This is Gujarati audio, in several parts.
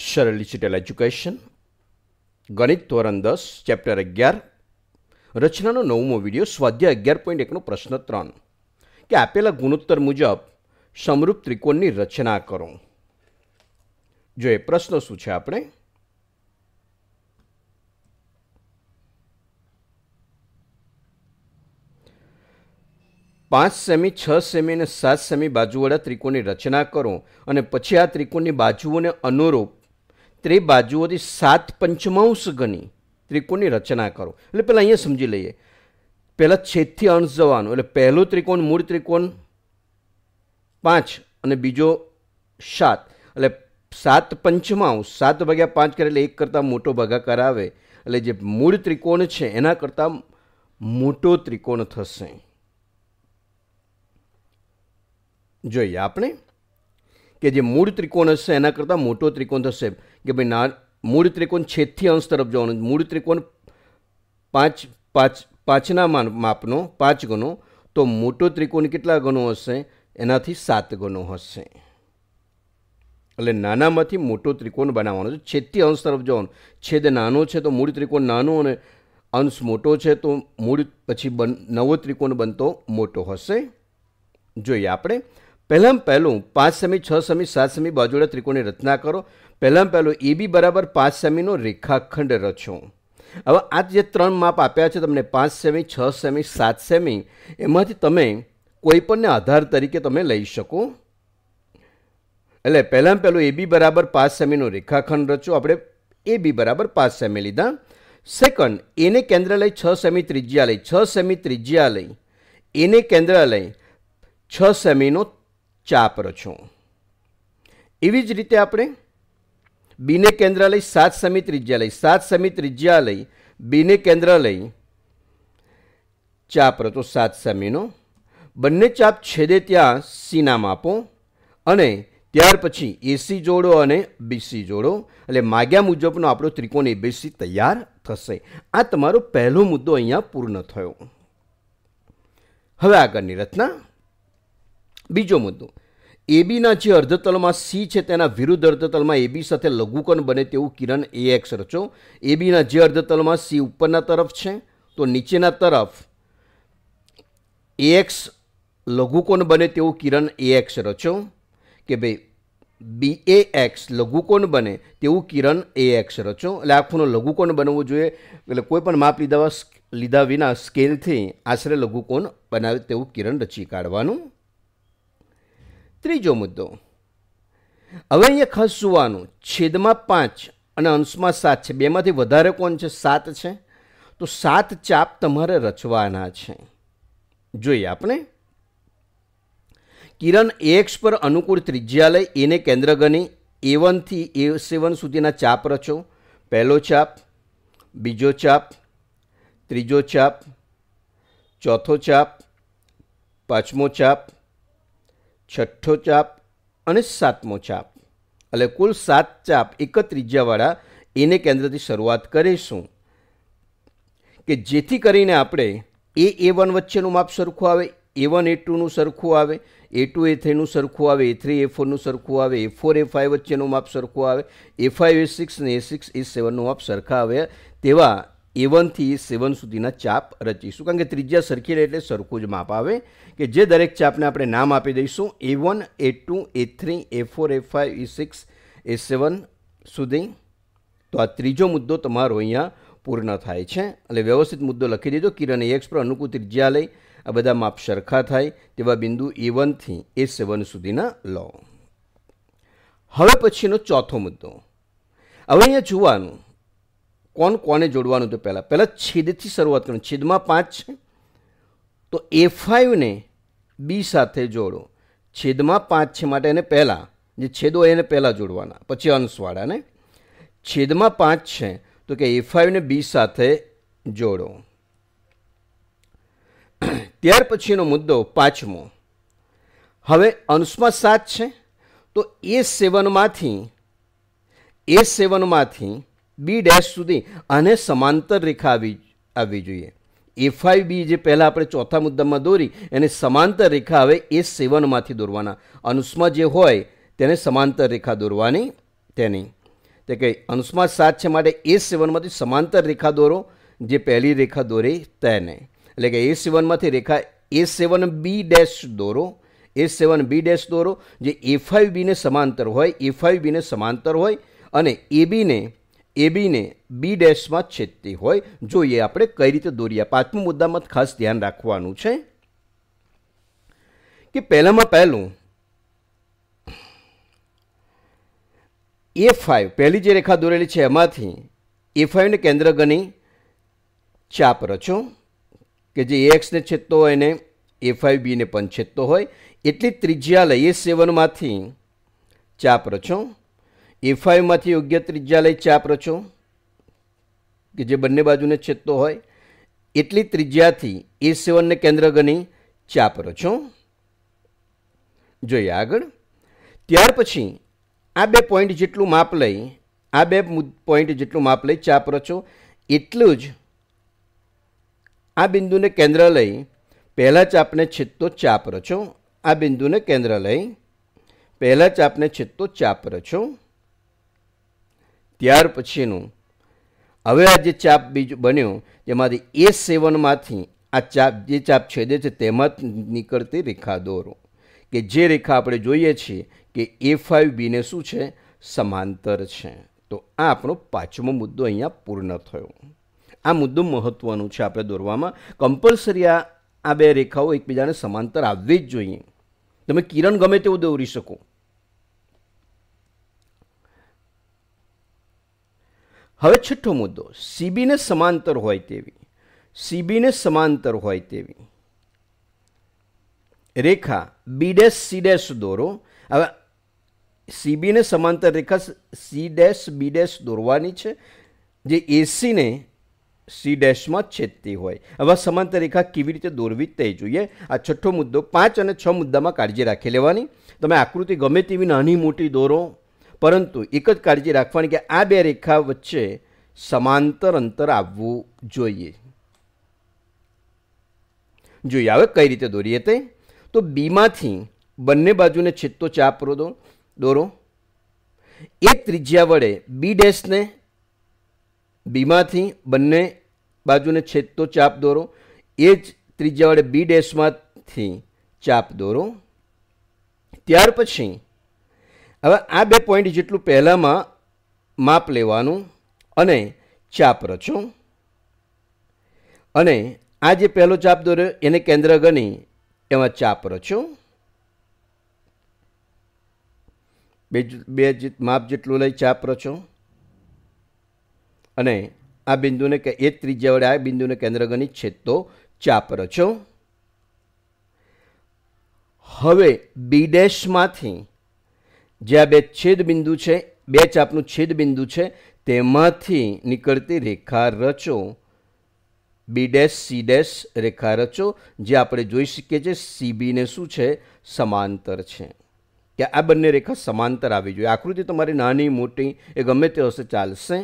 સરળ ડિજિટલ એજ્યુકેશન ગણિત ધોરણ દસ ચેપ્ટર અગિયાર રચનાનો નવમો વિડીયો સ્વાધ્યાય અગિયાર પોઈન્ટ એકનો પ્રશ્ન ત્રણ કે આપેલા ગુણોત્તર મુજબ સમરૂપ ત્રિકોણની રચના કરો જો એ પ્રશ્ન શું છે આપણે પાંચ સેમી છ સેમી અને સાત સેમી બાજુવાળા ત્રિકોણની રચના કરો અને પછી આ ત્રિકોણની બાજુઓને અનુરૂપ ત્રિબાજુઓથી સાત પંચમાંશ ગણી ત્રિકોણની રચના કરો એટલે પહેલાં અહીંયા સમજી લઈએ પહેલાં છેદથી અંશ જવાનું એટલે પહેલો ત્રિકોણ મૂળ ત્રિકોણ પાંચ અને બીજો સાત એટલે સાત પંચમાંશ સાત ભાગ્યા પાંચ કરે એટલે એક કરતાં મોટો ભાગાકાર આવે એટલે જે મૂળ ત્રિકોણ છે એના કરતાં મોટો ત્રિકોણ થશે જોઈએ આપણે કે જે મૂળ ત્રિકોણ હશે એના કરતાં મોટો ત્રિકોણ થશે કે ભાઈ ના મૂળ ત્રિકોણ છેદથી અંશ તરફ જવાનું મૂળ ત્રિકોણ પાંચ પાંચ પાંચના માપનો પાંચ ગણો તો મોટો ત્રિકોણ કેટલા ગણો હશે એનાથી સાત ગણો હશે એટલે નાનામાંથી મોટો ત્રિકોણ બનાવવાનો છે છેદથી અંશ તરફ જવાનું છેદ નાનો છે તો મૂળ ત્રિકોણ નાનો અને અંશ મોટો છે તો મૂળ પછી બન નવો ત્રિકોણ બનતો મોટો હશે જોઈએ આપણે પહેલાં પહેલું પાંચ સમી છ સમી સાત સમી બાજુડા ત્રિકોણની રચના કરો પહેલાં પહેલું એ બી બરાબર પાંચ સેમીનો રેખાખંડ રચો હવે આ જે ત્રણ માપ આપ્યા છે તમને પાંચ સેમી છ સેમી સાત સેમી એમાંથી તમે કોઈપણને આધાર તરીકે તમે લઈ શકો એટલે પહેલાં પહેલું એ બી બરાબર પાંચ સેમીનો રેખાખંડ રચો આપણે એ બી બરાબર પાંચ સેમી લીધા સેકન્ડ એને કેન્દ્ર લઈ છ સેમી ત્રિજ્યા લઈ છ સેમી ત્રિજ્યા લઈ એને કેન્દ્ર લઈ છ સેમીનો ચાપરછો એવી જ રીતે આપણે બીને કેન્દ્ર લઈ સાત સમિત ત્રિજ્યા લઈ સાત સમિત ત્રિજ્યા લઈ બીને કેન્દ્ર લઈ ચાપ રચો સાત સમીનો બંને ચાપ છેદે ત્યાં સી નામ આપો અને ત્યાર પછી એસી જોડો અને બીસી જોડો એટલે માગ્યા મુજબનો આપણો ત્રિકોણ એબીસી તૈયાર થશે આ તમારો પહેલો મુદ્દો અહીંયા પૂર્ણ થયો હવે આગળની રચના બીજો મુદ્દો એબીના જે અર્ધતલમાં સી છે તેના વિરુદ્ધ અર્ધતલમાં એબી સાથે લઘુકણ બને તેવું કિરણ એ એક્સ રચો એબીના જે અર્ધતલમાં સી ઉપરના તરફ છે તો નીચેના તરફ એ એક્સ લઘુકોણ બને તેવું કિરણ એ એક્સ રચો કે ભાઈ બી એ એક્સ લઘુકોણ બને તેવું કિરણ એ એક્સ રચો એટલે આ ખૂણો લઘુકોણ બનવો જોઈએ એટલે કોઈ પણ માપ લીધા લીધા વિના સ્કેલથી આશરે લઘુકોણ બનાવે તેવું કિરણ રચી કાઢવાનું ત્રીજો મુદ્દો હવે અહીંયા ખસ સુવાનું છેદમાં પાંચ અને અંશમાં સાત છે બેમાંથી વધારે કોણ છે સાત છે તો સાત ચાપ તમારે રચવાના છે જોઈએ આપણે કિરણ એક્સ પર અનુકૂળ ત્રિજ્યા લઈ એને કેન્દ્ર ગણી એ વનથી એ સેવન સુધીના ચાપ રચો પહેલો ચાપ બીજો ચાપ ત્રીજો ચાપ ચોથો ચાપ પાંચમો ચાપ છઠ્ઠો ચાપ અને સાતમો ચાપ એટલે કુલ સાત ચાપ એક જ ત્રિજ્યાવાળા એને કેન્દ્રથી શરૂઆત કરીશું કે જેથી કરીને આપણે એ એ વન વચ્ચેનું માપ સરખું આવે એ વન એ ટુનું સરખું આવે એ ટુ એ થ્રીનું સરખું આવે એ થ્રી એ ફોરનું સરખું આવે એ ફોર એ ફાઇવ વચ્ચેનું માપ સરખું આવે એ ફાઇવ એ સિક્સ ને એ સિક્સ એ સેવનનું માપ સરખા આવે તેવા એવનથી સેવન સુધીના ચાપ રચીશું કારણ કે ત્રિજ્યા સરખી એટલે સરખું જ માપ આવે કે જે દરેક ચાપને આપણે નામ આપી દઈશું A one A two A three A four A five A six A seven સુધી તો આ ત્રીજો મુદ્દો તમારો અહીંયા પૂર્ણ થાય છે એટલે વ્યવસ્થિત મુદ્દો લખી દીધો કિરણ એક્સ પર અનુકૂળ ત્રિજ્યા લઈ આ બધા માપ સરખા થાય તેવા બિંદુ એ વનથી એ સેવન સુધીના લો હવે પછીનો ચોથો મુદ્દો હવે અહીંયા જોવાનું કોણ કોને જોડવાનું હતું પહેલાં પહેલાં છેદથી શરૂઆત કરવાની છેદમાં પાંચ છે તો એ ફાઇવને બી સાથે જોડો છેદમાં પાંચ છે માટે એને પહેલાં જે છેદ હોય એને પહેલાં જોડવાના પછી અંશવાળાને છેદમાં પાંચ છે તો કે એ ફાઇવને બી સાથે જોડો ત્યાર પછીનો મુદ્દો પાંચમો હવે અંશમાં સાત છે તો એ સેવનમાંથી એ સેવનમાંથી બી ડેશ સુધી આને સમાંતર રેખા આવી આવવી જોઈએ એફ આઈ બી જે પહેલાં આપણે ચોથા મુદ્દામાં દોરી એને સમાંતર રેખા આવે એ સેવનમાંથી દોરવાના અનુસ્મા જે હોય તેને સમાંતર રેખા દોરવાની તેની તે કે અનુસ્મા સાત છે માટે એ સેવનમાંથી સમાંતર રેખા દોરો જે પહેલી રેખા દોરે તેને એટલે કે એ સેવનમાંથી રેખા એ સેવન બી ડેશ દોરો એ સેવન બી ડેશ દોરો જે એ ફાઇવ બીને સમાંતર હોય એ ફાઇવ બીને સમાંતર હોય અને એ બીને એબીને બી ડેશમાં છેદતી હોય જોઈએ આપણે કઈ રીતે દોરીએ પાંચમું મુદ્દામાં ખાસ ધ્યાન રાખવાનું છે કે પહેલામાં પહેલું એ ફાઇવ પહેલી જે રેખા દોરેલી છે એમાંથી એ ફાઇવને કેન્દ્ર ગણી ચાપ રચો કે જે એક્સને છેદતો હોય એને એ ફાઇવ બીને પણ છેદતો હોય એટલી ત્રિજ્યા લઈએ સેવનમાંથી ચાપ રચો એ ફાઇવમાંથી યોગ્ય ત્રિજ્યા લઈ ચાપ રચો કે જે બંને બાજુને છેદતો હોય એટલી ત્રિજ્યાથી એ સેવનને કેન્દ્ર ગણી ચાપ રચો જોઈએ આગળ ત્યાર પછી આ બે પોઈન્ટ જેટલું માપ લઈ આ બે પોઈન્ટ જેટલું માપ લઈ ચાપ રચો એટલું જ આ બિંદુને કેન્દ્ર લઈ પહેલાં ચાપને છેદતો ચાપ રચો આ બિંદુને કેન્દ્ર લઈ પહેલાં ચાપને છેદતો ચાપ રચો ત્યાર પછીનું હવે આ જે ચાપ બીજ બન્યો જેમાંથી એ સેવનમાંથી આ ચાપ જે ચાપ છેદે છે તેમાં નીકળતી રેખા દોરો કે જે રેખા આપણે જોઈએ છીએ કે એ ફાઇવ બીને શું છે સમાંતર છે તો આ આપણો પાંચમો મુદ્દો અહીંયા પૂર્ણ થયો આ મુદ્દો મહત્વનો છે આપણે દોરવામાં કમ્પલસરી આ બે રેખાઓ એકબીજાને સમાંતર આવવી જ જોઈએ તમે કિરણ ગમે તેવું દોરી શકો હવે છઠ્ઠો મુદ્દો સીબીને સમાંતર હોય તેવી સીબીને સમાંતર હોય તેવી રેખા બી ડેશ સી ડેશ દોરો હવે સીબીને સમાંતર રેખા સી ડેસ બી ડેશ દોરવાની છે જે એસીને સી ડેશમાં છેદતી હોય હવે સમાંતર રેખા કેવી રીતે દોરવી તે જોઈએ આ છઠ્ઠો મુદ્દો પાંચ અને છ મુદ્દામાં કાળજી રાખી લેવાની તમે આકૃતિ ગમે તેવી નાની મોટી દોરો પરંતુ એક જ કાળજી રાખવાની કે આ બે રેખા વચ્ચે સમાંતર અંતર આવવું જોઈએ જોઈએ હવે કઈ રીતે દોરીએ તે તો બીમાંથી બંને બાજુને છેદતો ચાપ દો દોરો એ ત્રિજ્યા વડે બી ડેશને બીમાંથી બંને બાજુને છેદતો ચાપ દોરો એ જ ત્રિજ્યા વડે બી ડેશમાંથી ચાપ દોરો ત્યાર પછી હવે આ બે પોઈન્ટ જેટલું પહેલાંમાં માપ લેવાનું અને ચાપ રચો અને આ જે પહેલો ચાપ દોર્યો એને કેન્દ્ર ગણી એમાં ચાપ રચો બે બે માપ જેટલું લઈ ચાપ રચો અને આ બિંદુને કે એ ત્રીજા વડે આ બિંદુને કેન્દ્ર ગણી છેદતો ચાપ રચો હવે બી ડેશમાંથી જે આ બે છેદબિંદુ છે બે ચાપનું છેદબિંદુ છે તેમાંથી નીકળતી રેખા રચો બી ડેશ સી ડેશ રેખા રચો જે આપણે જોઈ શકીએ છીએ સીબીને શું છે સમાંતર છે કે આ બંને રેખા સમાંતર આવી જોઈએ આકૃતિ તમારી નાની મોટી એ ગમે તે હશે ચાલશે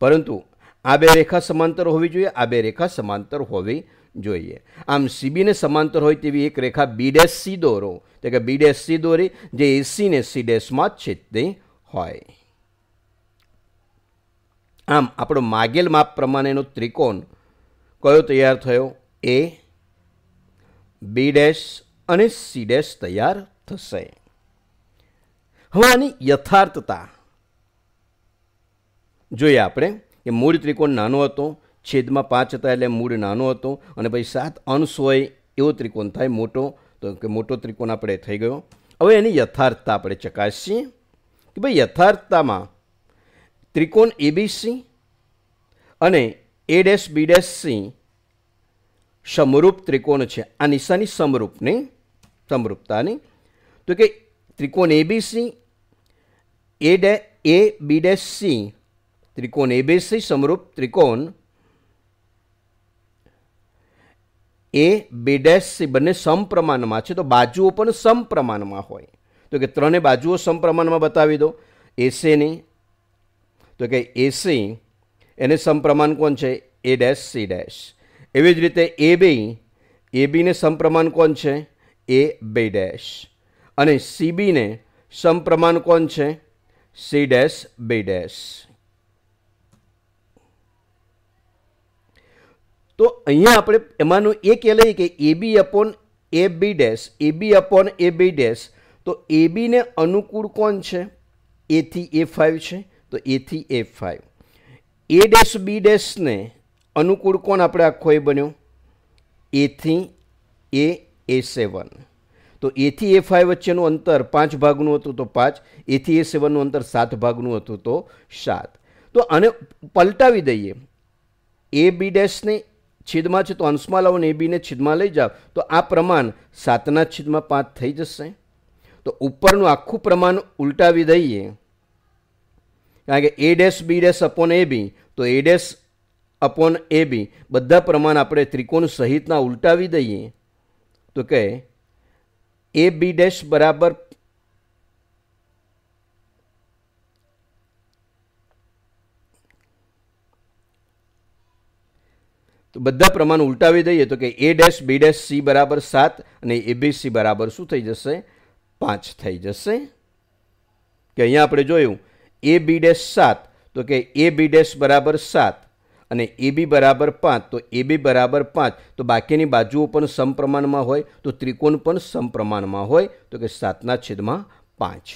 પરંતુ આ બે રેખા સમાંતર હોવી જોઈએ આ બે રેખા સમાંતર હોવી જોઈએ આમ સીબીને સમાંતર હોય તેવી એક રેખા બી સી દોરો તો કે બી સી દોરી જે એસી ને ડેશમાં છેદતી હોય આમ આપણો માગેલ માપ પ્રમાણેનો ત્રિકોણ કયો તૈયાર થયો એ બી ડેશ અને સી તૈયાર થશે હવે આની યથાર્થતા જોઈએ આપણે કે મૂળ ત્રિકોણ નાનો હતો છેદમાં પાંચ હતા એટલે મૂળ નાનો હતો અને પછી સાત અંશ હોય એવો ત્રિકોણ થાય મોટો તો કે મોટો ત્રિકોણ આપણે થઈ ગયો હવે એની યથાર્થતા આપણે ચકાસીએ કે ભાઈ યથાર્થતામાં ત્રિકોણ એબીસી અને A dash B dash C સમરૂપ ત્રિકોણ છે આ નિશાની સમરૂપની સમરૂપતાની તો કે ત્રિકોણ ABC A dash A B dash C ત્રિકોણ એબીસી સમરૂપ ત્રિકોણ એ બે ડેશ સી બંને સમપ્રમાણમાં છે તો બાજુઓ પણ સમપ્રમાણમાં હોય તો કે ત્રણે બાજુઓ સમપ્રમાણમાં બતાવી દો એસીની તો કે એસી એને સમપ્રમાણ કોણ છે એ ડેશ સી ડેશ એવી જ રીતે એ બી એ બીને સમપ્રમાણ કોણ છે એ બે ડેશ અને સીબીને સમપ્રમાણ કોણ છે સી ડેશ બે ડેશ તો અહીંયા આપણે એમાંનું એક એ લઈએ કે A B upon A B dash A B upon A B dash તો એ બીને અનુકૂળ કોણ છે એથી એ ફાઇવ છે તો એથી એ ફાઇવ એ ડેશ બી ડેશને અનુકૂળ કોણ આપણે આખો એ બન્યો એથી એ એ સેવન તો એથી એ ફાઇવ વચ્ચેનું અંતર પાંચ ભાગનું હતું તો પાંચ એથી એ સેવનનું અંતર સાત ભાગનું હતું તો સાત તો આને પલટાવી દઈએ એ બી ડેશને છેદમાં છે તો અંશમાં લાવો ને બીને છેદમાં લઈ જાઓ તો આ પ્રમાણ સાતના છેદમાં પાંચ થઈ જશે તો ઉપરનું આખું પ્રમાણ ઉલટાવી દઈએ કારણ કે A dash B dash upon A B તો એ ડેશ અપોન એ બી બધા પ્રમાણ આપણે ત્રિકોણ સહિતના ઉલટાવી દઈએ તો કે એ બી ડેશ બરાબર તો બધા પ્રમાણ ઉલટાવી દઈએ તો કે A dash B dash C બરાબર સાત અને એ બી સી બરાબર શું થઈ જશે પાંચ થઈ જશે કે અહીંયા આપણે જોયું એ બી ડેશ સાત તો કે એ બી ડેશ બરાબર સાત અને એ બી બરાબર પાંચ તો એ બી બરાબર પાંચ તો બાકીની બાજુઓ પણ સમપ્રમાણમાં હોય તો ત્રિકોણ પણ સમપ્રમાણમાં હોય તો કે સાતના છેદમાં પાંચ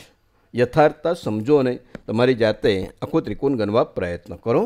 યથાર્થતા સમજો અને તમારી જાતે આખો ત્રિકોણ ગણવા પ્રયત્ન કરો